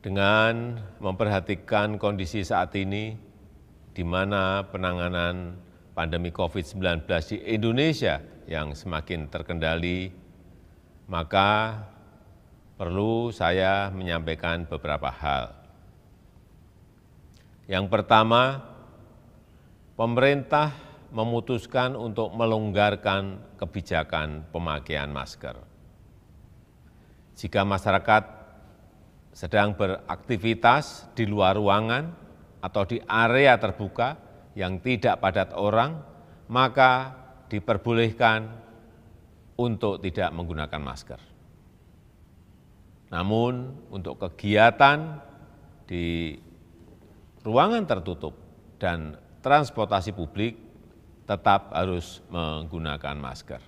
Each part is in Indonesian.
dengan memperhatikan kondisi saat ini di mana penanganan pandemi COVID-19 di Indonesia yang semakin terkendali, maka perlu saya menyampaikan beberapa hal. Yang pertama, pemerintah memutuskan untuk melonggarkan kebijakan pemakaian masker. Jika masyarakat sedang beraktivitas di luar ruangan atau di area terbuka yang tidak padat orang, maka diperbolehkan untuk tidak menggunakan masker. Namun, untuk kegiatan di ruangan tertutup dan transportasi publik tetap harus menggunakan masker.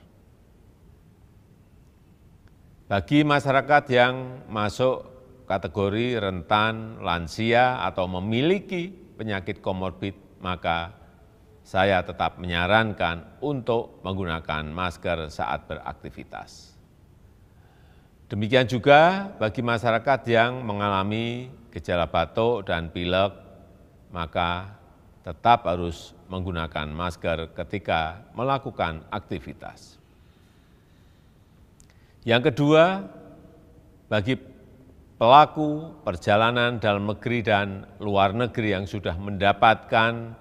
Bagi masyarakat yang masuk kategori rentan lansia atau memiliki penyakit komorbid, maka saya tetap menyarankan untuk menggunakan masker saat beraktivitas. Demikian juga bagi masyarakat yang mengalami gejala batuk dan pilek, maka tetap harus menggunakan masker ketika melakukan aktivitas. Yang kedua, bagi pelaku perjalanan dalam negeri dan luar negeri yang sudah mendapatkan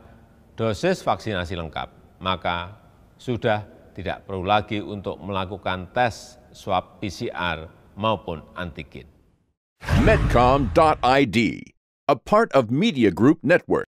dosis vaksinasi lengkap, maka sudah tidak perlu lagi untuk melakukan tes swab PCR maupun antigen. Medcom.id, a part of Media Group Network.